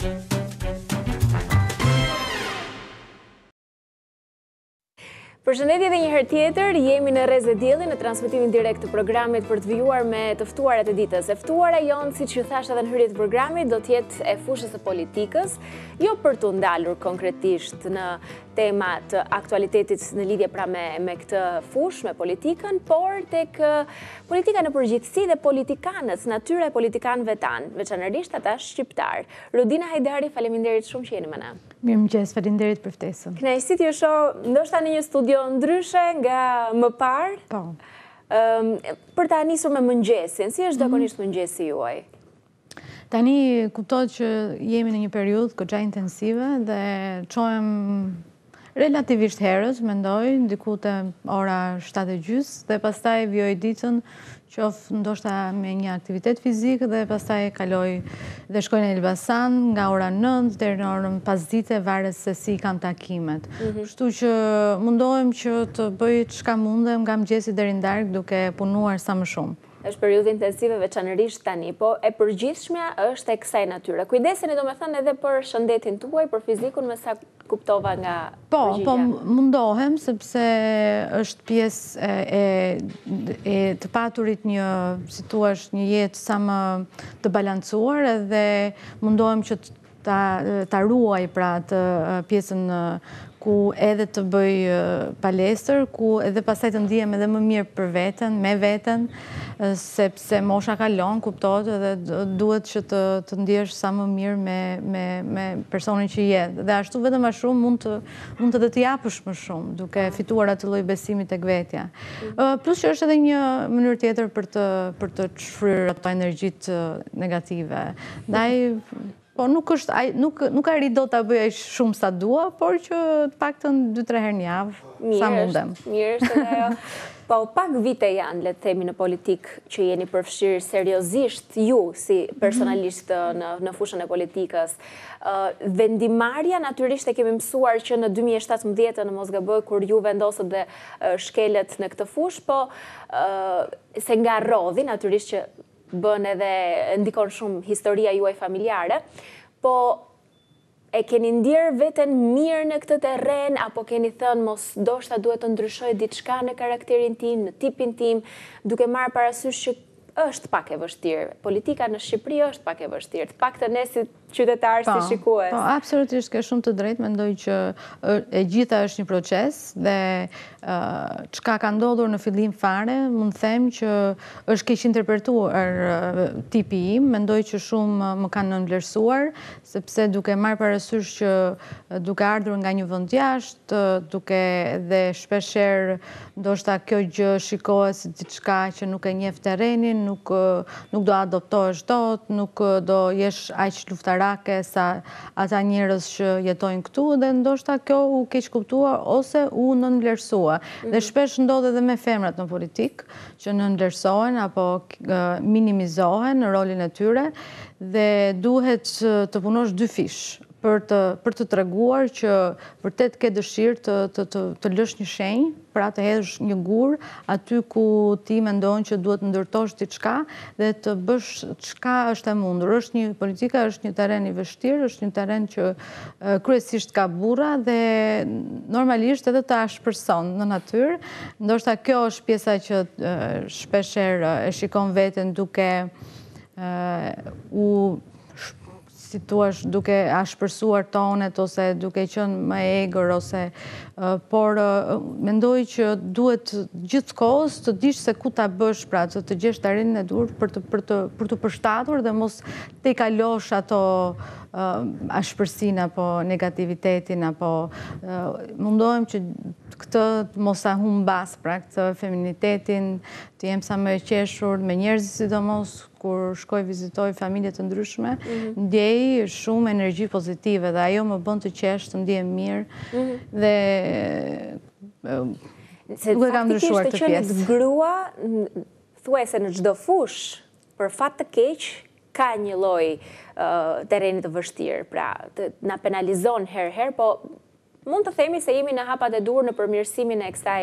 Për shëndetje dhe njëherë tjetër, jemi në rez e djeli në transmitimin direkt të programit për të vijuar me tëftuarat e ditës. Eftuar jonë, si që thashtë edhe në të programit, do tjetë e fushës e politikës, jo për të ndalur konkretisht në tema të aktualitetit në lidhje pra me këtë fush, me politikën, por të kë politika në përgjithsi dhe politikanës, natyre e politikanëve tanë, veçanërrisht ata shqiptarë. Rudina Hajdari, faleminderit shumë që jeni më në. më gjesë, faleminderit për ftesën. Këne, si t'jo sho, ndoshta në një studio ndryshe nga më parë, po. për ta njësur me mëngjesin, si është dëkonisht mhm. mëngjesi juaj? Tani kuptohet që jemi në një periud këtë gja intensive dhe qojmë relativisht herës, mendoj, ndiku të ora 7 dhe pastaj vjoj ditën ofë ndoshta me një aktivitet fizikë dhe pastaj kaloj dhe shkojnë e Elbasan nga ora 9 dhe në orën pas dite vares se si kam takimet. Mhm. Shtu që mundohem që të bëjt shka mundem nga mëgjesi dhe rindark duke punuar sa më shumë është periudhë intensive veçanërisht tani, po e përgjithshmja është e kësaj natyre. Kujdesin e do me thënë edhe për shëndetin të uaj, për fizikun me sa kuptova nga përgjithja. Po, po mundohem, sepse është pjesë e të paturit një situasht një jetë sa më të balancuar, edhe mundohem që të ta ruaj pra të pjesën ku edhe të bëj palestër, ku edhe pasaj të ndihem edhe më mirë për vetën, me vetën, sepse mosha kalon, kuptot, edhe duhet që të ndihesh sa më mirë me personin që jetë. Dhe ashtu vetë më shumë, mund të dhe të japësh më shumë, duke fituar atë loj besimit e gvetja. Plus që është edhe një mënyrë tjetër për të qëfryrë ato energjit negative. Daj, Po nuk është, nuk, nuk arri do të bëja shumë sa dua, por që pak të në 2-3 herë një avë, sa mundem. Mirë është, mirë është. Po pak vite janë, le të themi në politikë, që jeni përfshirë seriosisht ju, si personalisht mhm. në, në fushën e politikës. Uh, vendimarja, natyrisht e kemi mësuar që në 2017 në Mosgabë, kur ju vendosët dhe shkelet në këtë fushë, po se nga rodhi, natyrisht që bën edhe ndikon shumë historia juaj familjare, po e keni ndirë vetën mirë në këtë teren, apo keni thënë mos do shta duhet të ndryshojt ditë shka në karakterin tim, në tipin tim, duke marë parasysh që është pak e vështirë, politika në Shqipëri është pak e vështirë, pak të nesit qytetarë si po, shikues. Po, absolutisht, ke shumë të drejtë, mendoj që e gjitha është një proces dhe qka ka ndodhur në fillim fare, mund them që është kishë interpretuar tipi im, mendoj që shumë më kanë nëmblersuar, sepse duke marë parësysh që duke ardhur nga një vënd jashtë, duke dhe shpesher ndoshta kjo gjë shikohet si diçka që nuk e njef renin, nuk do adoptohesht dot, nuk do jesh aqë luftar barake sa ata njërës që jetojnë këtu dhe ndoshta kjo u keqë kuptua ose u në dhe mhm. shpesh ndodhe dhe me femrat në politik që në apo minimizohen në rolin e tyre dhe duhet të punosh dy fish për të treguar që vërtet ke dëshirë të lësh një shenjë, pra të hedhësh një gurë aty ku ti me ndonë që duhet ndërtosh t'i qka dhe të bësh qka është e mundur. është një politika, është një teren i vështirë, është një teren që kryesisht ka bura dhe normalisht edhe të ashtë person në natyrë. Ndoshta kjo është pjesa që shpesher e shikon vetën duke u si duke ashpërsuar tonet ose duke qënë më egrë ose por mendoj që duhet gjithë kohës të dishtë se ku ta bësh pra të të gjesh të rinë në dur për të përshtatur dhe mos te kalosh ato ashpërsin apo negativitetin apo mundohem që këtë mos a humë pra këtë feminitetin, të jemë sa më e qeshur, me njerëzit si do mos, kur shkoj vizitoj familjet të ndryshme, mhm. ndjej shumë energji pozitive, dhe ajo më bënd të qesh, të ndjej mirë, mhm. dhe... Se të faktikisht të qënë të grua, thuaj se në gjdo fush, për fat të keqë, ka një loj uh, terenit të vështirë, pra, na penalizon herë-herë, po mund të themi se jemi në hapat e dur në përmirësimin e kësaj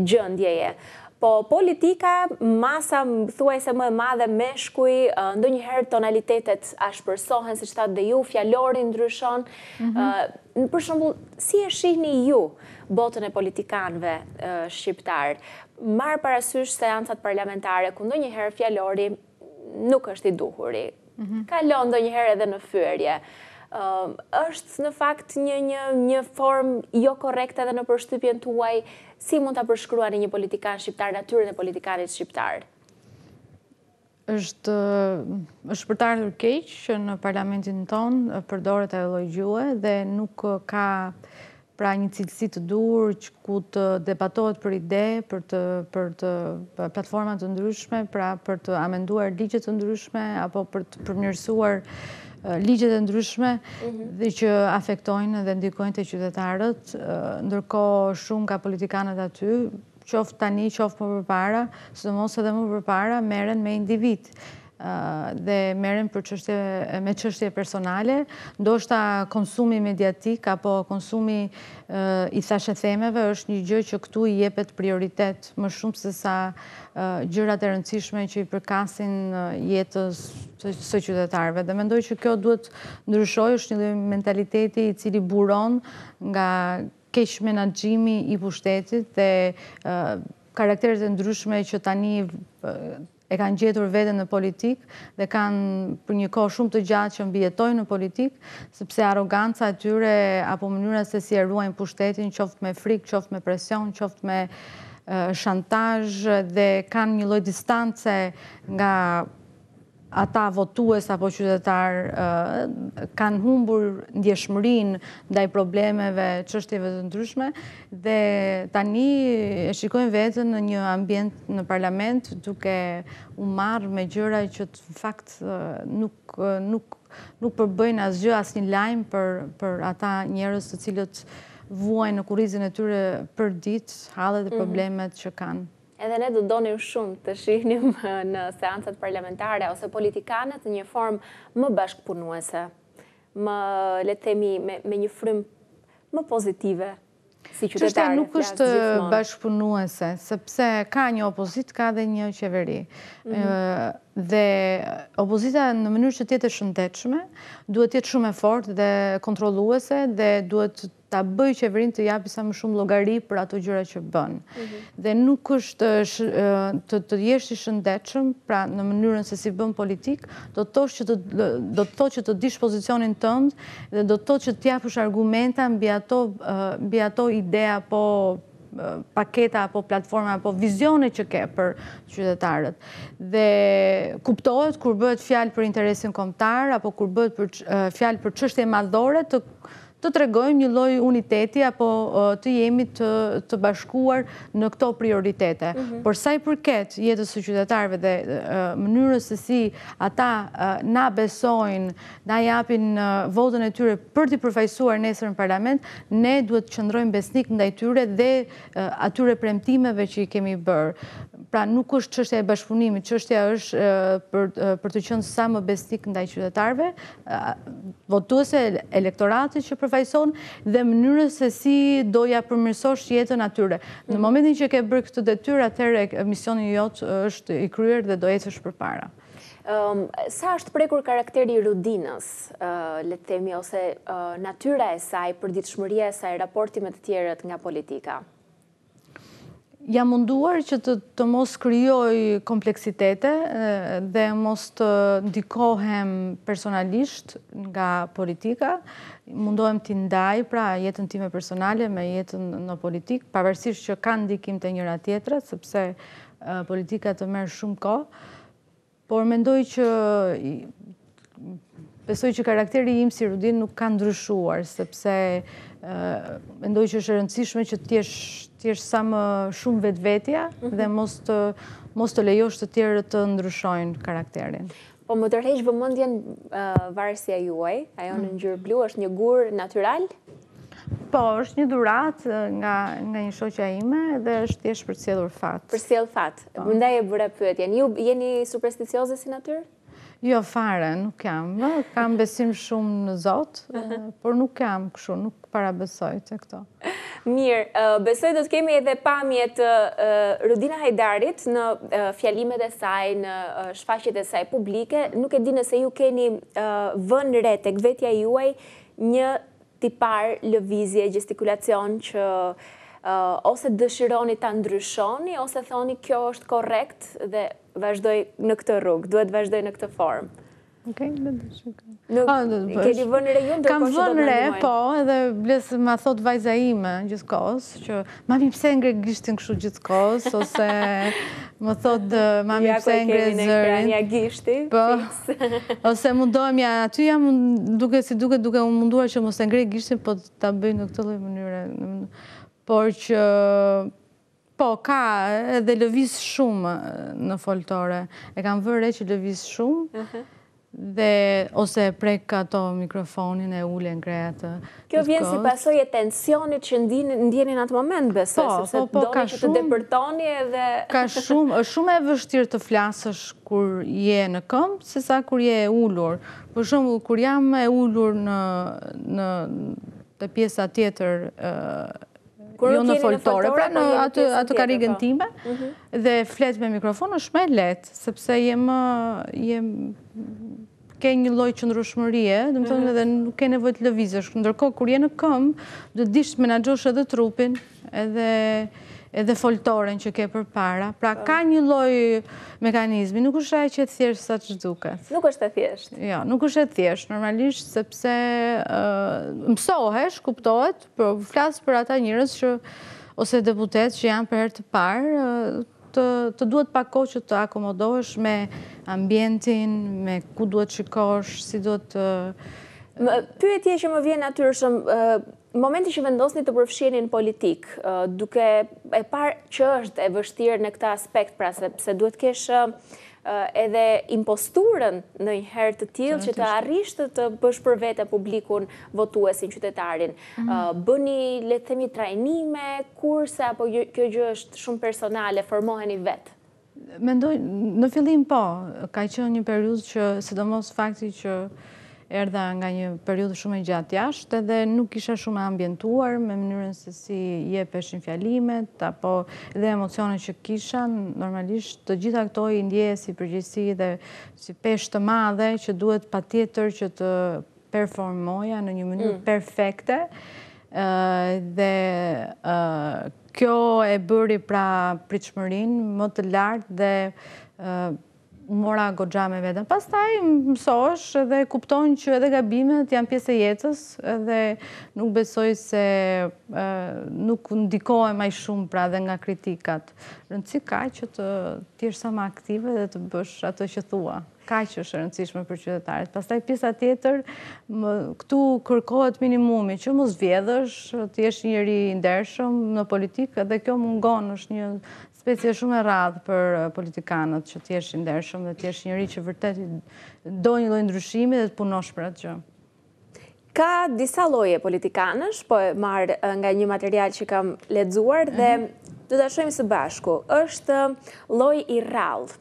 gjëndjeje. Po politika, masa thuaj se më e madhe me shkuj, ndë njëherë tonalitetet ashpërsohen, se që thatë dhe ju, fjallorin ndryshon. Në mhm. për shumë, si e shihni ju botën e politikanve shqiptarë? Marë parasysh seancat parlamentare, ku ndë njëherë fjallori nuk është i duhuri. Mhm. Kalon ndë njëherë edhe në fyërje. në është në fakt një një një form jo korekt edhe në përshtypjen tuaj si mund ta përshkruani një politikan shqiptar natyrën e politikanit shqiptar? Është është për të keq që në parlamentin ton përdoret ajo lloj dhe nuk ka pra një cilësi të dur që ku të debatohet për ide, për të për të platforma të ndryshme, pra për të amenduar ligje të ndryshme apo për të përmirësuar uh, Eh, ligjet e ndryshme mhm. dhe që afektojnë dhe ndikojnë të qytetarët, eh, ndërko shumë ka politikanët aty, qoftë tani, qoftë më përpara, së të mos edhe më përpara, meren me individ dhe meren për qështje, me qështje personale, ndoshta konsumi mediatik apo konsumi i thashe themeve është një gjë që këtu i jepet prioritet më shumë se sa gjërat e rëndësishme që i përkasin jetës së qytetarve. Dhe mendoj që kjo duhet ndryshoj, është një mentaliteti i cili buron nga keq menagjimi i pushtetit dhe karakterit e ndryshme që tani e kanë gjetur vete në politikë dhe kanë për një kohë shumë të gjatë që mbjetojnë në politikë, sepse aroganca e tyre apo mënyra se si e ruajnë pushtetin, qoftë me frikë, qoftë me presion, qoftë me shantajë dhe kanë një lojtë distance nga ata votues apo qytetar kanë humbur ndjeshmërin ndaj problemeve qështjeve të ndryshme dhe tani e shikojnë vetën në një ambient në parlament duke u marrë me gjëra që të fakt nuk përbëjnë asgjë asë një lajmë për ata njërës të cilët vuajnë në kurizin e tyre për ditë halët e mhm. problemet që kanë edhe ne do donim shumë të shihnim eh, në seancët parlamentare ose politikanët në një formë më bashkëpunuese, më le themi me, me një frym më pozitive si qytetarë. nuk është bashkëpunuese, sepse ka një opozit, ka dhe një qeveri. Mhm. Eh, dhe opozita në mënyrë që tjetë e shëndetshme, duhet tjetë shumë e fort dhe kontroluese dhe duhet ta bëj qeverin të japë sa më shumë logari për ato gjyra që bënë. Mhm. Dhe nuk është të të i shëndetshëm, pra në mënyrën se si bënë politik, do të thosh që të dish pozicionin tëndë dhe do të thosh që të japësh argumenta mbi ato idea po paketa apo platforma apo vizione që ke për qytetarët. Dhe kuptohet kur bëhet fjalë për interesin kombëtar apo kur bëhet fjalë për çështje madhore të të tregojmë një loj uniteti apo të jemi të bashkuar në këto prioritete. Mhm. Por sa i përket jetës së qytetarve dhe mënyrës të si ata na besojnë, na japin votën e tyre për të përfajsuar nesër në parlament, ne duhet të qëndrojmë besnik në dajtyre dhe atyre premtimeve që i kemi bërë. Pra nuk është qështja e bashkëpunimit, qështja është për të qënë sa më bestik në taj qytetarve, votuese elektoratit që përfajson dhe mënyrës se si doja përmërsosht jetën atyre. Në mm. momentin që ke bërë këtë dhe tyre, e misionin jotë është i kryer dhe dojës është për para. Ehm, sa është prekur karakteri rudinës, letë themi, ose natyra e saj, për shmëria e saj, raporti me të tjeret nga politika? jam munduar që të mos kryoj kompleksitete dhe mos të ndikohem personalisht nga politika, mundohem të ndaj pra jetën time personale me jetën në politikë, pavarësisht që kanë ndikim të njëra tjetra, sëpse politika të merë shumë ko, por mendoj që... Pesoj që karakteri im si Rudin nuk kanë ndryshuar, sepse mendoj që është rëndësishme që t'jesh ti është sa më shumë vetë vetja mhm. dhe mos të lejosht të tjere të ndryshojnë karakterin. Po më tërhejsh vëmëndjen uh, varësia juaj, ajo në mhm. njërë blu është një gurë natural? Po, është një durat uh, nga një shoqja ime dhe është tjeshtë për cilur fatë. Për cilur fatë, mëndaj po. e bërë pëtjen, ju jeni supersticiozës si natyrë? Jo, fare, nuk jam, kam besim shumë në zotë, uh, por nuk jam këshu, nuk para besoj të këto. Mirë, besoj do të kemi edhe pamjet Rudina Hajdarit në fjalimet e saj, në shfaqjet e saj publike, nuk e di nëse ju keni vënë re tek vetja juaj një tipar lëvizje, gestikulacion që ose dëshironi ta ndryshoni ose thoni kjo është korrekt dhe vazhdoj në këtë rrugë, duhet vazhdoj në këtë formë. Nuk ah, e di vënë re ju Kam vënë re, po Edhe blesë ma thot vajza ime Gjithë që Mami pse ngre gishtin këshu gjithë Ose më thot Mami pse ngre zërin po. Ose mundohem ja Aty jam duke si duke duke Unë munduar që mos ngre gishtin Po të bëjnë në këtëllë mënyre Por që Po, ka edhe lëvis shumë Në foltore E kam vërre që lëvis shumë dhe ose prek ato mikrofonin e ullën kretë. Kjo vjen si pasoj e tensionit që ndjenin atë moment, besoj, po, sepse po, po, doni që të depërtoni dhe... Ka shumë, është shumë e vështirë të flasësh kur je në këmë, se sa kur je e ullur. Për shumë, kur jam e ullur në të pjesa tjetër jo në foltore, pra në atë karigën time, mhm. dhe flet me mikrofon është me letë, sepse jem ke një loj qëndrushmërie, dhe më thonë mhm. edhe nuk ke nevojt lëvizësh, ndërko, kur je në këmë, dhe dishtë menagjosh edhe trupin, edhe edhe foltoren që ke për para. Pra, po. ka një loj mekanizmi, nuk është e që e thjesht sa të shduket. Nuk është e thjeshtë. Jo, nuk është e thjeshtë, normalisht, sepse mësohesh, kuptohet, për po flasë për ata njërës që ose deputet që janë për herë të parë, të duhet pak kohë që të akomodosh me ambientin, me ku duhet shikosh, si duhet të... Pyre tje që më vjen natyrshëm, momenti që vendosni të përfshjeni në politikë, duke e parë që është e vështirë në këta aspekt, pra se duhet keshë edhe imposturën në herë të tjilë që të arrishtë të bësh për vete publikun votuesin qytetarin. Mhm. Bëni, le themi, trajnime, kurse, apo kjo gjë është shumë personale, formoheni vetë? Mendoj, në fillim po, ka që një periud që, sidomos fakti që erdha nga një periudhë shumë e gjatë jashtë edhe nuk isha shumë ambientuar me mënyrën se si je peshin fjalimet apo dhe emocionet që kisha normalisht të gjitha këto i ndje si përgjësi dhe si peshtë të madhe që duhet pa tjetër që të performoja në një mënyrë mm. perfekte dhe kjo e bëri pra pritëshmërin më të lartë dhe mora gogja me vetën. Pas taj, mësosh edhe kupton që edhe gabimet janë pjesë e jetës edhe nuk besoj se nuk ndikojnë maj shumë pra dhe nga kritikat. Rëndësi ka që të tjërë sa ma aktive dhe të bësh atë që thua. Ka që është rëndësishme për qytetarit. Pas taj, pjesë atjetër, këtu kërkohet minimumi që mos vjedhësh, të jesh njëri ndershëm në politikë dhe kjo mungon është një specie shumë e radhë për uh, politikanët që t'jesh ndershëm dhe t'jesh njëri që vërtet do një lojë ndryshimi dhe punosh për atë gjë. Ka disa loje politikanësh, po e marë uh, nga një material që kam ledzuar dhe të të shojmë së bashku. është uh, loj i radhë,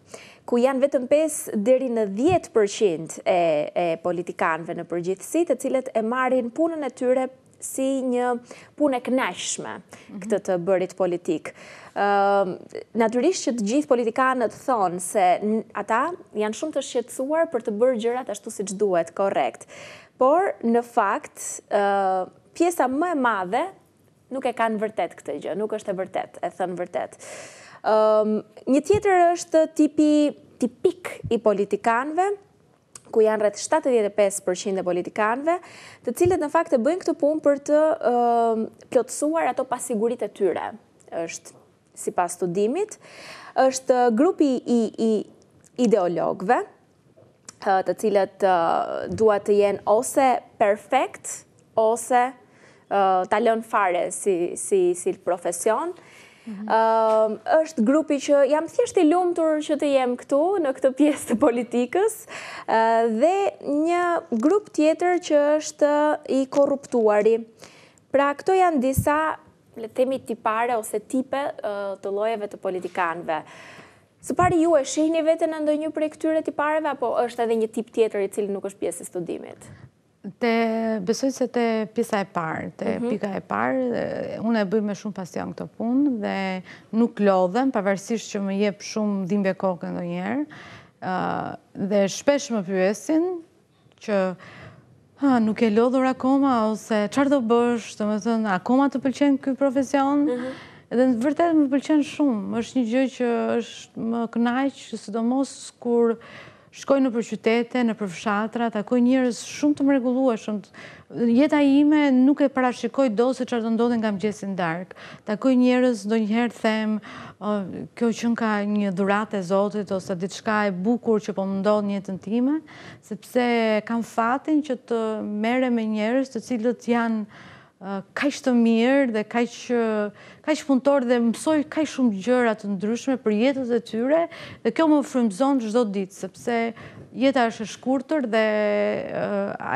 ku janë vetëm 5 dheri në 10% e politikanëve në përgjithësit, e cilët e marin punën e tyre si një punë e kënashme këtë të bërit politik. Naturisht që të gjithë politikanët thonë se ata janë shumë të shqetsuar për të bërë gjërat ashtu si që duhet, korekt. Por, në fakt, pjesa më e madhe nuk e kanë vërtet këtë gjë, nuk është e vërtet, e thënë vërtet. Një tjetër është tipi tipik i politikanëve, ku janë rreth 75% e politikanve, të cilët në fakt e bëjnë këtë punë për të plotësuar ato pasigurit e tyre, është si pas të dimit, është grupi i ideologve, të cilët duat të jenë ose perfekt, ose talon fare si profesion, profesion, është grupi që jam thjesht i lumtur që të jem këtu në këtë pjesë të politikës dhe një grup tjetër që është i korruptuari. Pra këto janë disa le të themi tipare ose tipe të llojeve të politikanëve. Së pari ju e shihni veten në ndonjë prej këtyre tipareve apo është edhe një tip tjetër i cili nuk është pjesë e studimit? Te besoj se te pisa e parë, te mhm. pika e parë, unë e bëjmë shumë pasion këto punë dhe nuk lodhem, pavarësisht që më jep shumë dhimbje kokë ndo njerë, dhe shpesh më pyesin që nuk e lodhur akoma, ose qarë do bësh, të më thënë, akoma të pëlqenë këj profesion, mhm. edhe në vërtet më pëlqenë shumë, është një gjë që është më knajqë, sidomos kur shkoj në përqytete, qytete, në përfshatra, fshatra, takoj njërës shumë të mregullua, shumë të... Jeta ime nuk e parashikoj do se qërë të ndodhen nga mëgjesin darkë. Takoj njërës do njëherë them, kjo që ka një dhurat e zotit, ose ditë shka e bukur që po më ndodhë njëtën time, sepse kam fatin që të mere me njërës të cilët janë kaq të mirë dhe kaq kaq punëtor dhe mësoj kaq shumë gjëra të ndryshme për jetën e tyre dhe kjo më frymëzon çdo ditë sepse jeta është e shkurtër dhe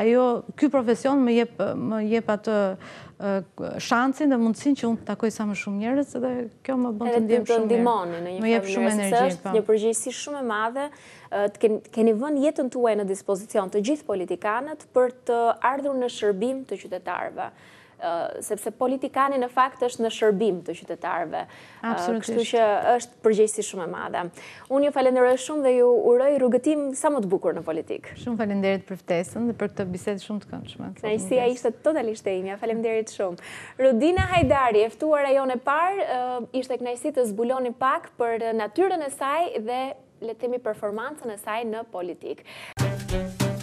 ajo ky profesion më jep më jep atë shancin dhe mundësin që unë të takoj sa më shumë njërës dhe kjo më bënd të ndihem shumë njërë. Më jep shumë energjit, pa. Më jep shumë energjit, po. Një përgjësi shumë e madhe, të keni vën jetën të uaj në dispozicion të gjithë politikanët për të ardhur në shërbim të qytetarve. Sepse politikani në fakt është në shërbim të qytetarve. Kështu që është përgjësi shumë e madhe. Unë ju falenderoj shumë dhe ju uroj rrugëtim sa më të bukur në politikë. Shumë falenderit për ftesën dhe për këtë biset shumë të këndshme. Në i ishte totalisht e imja. Falenderit faleminderit shumë. Rudina Hajdari, eftuar e par, parë, ishte knajsi të zbuloni pak për natyren e saj dhe letemi performancën e saj në politikë.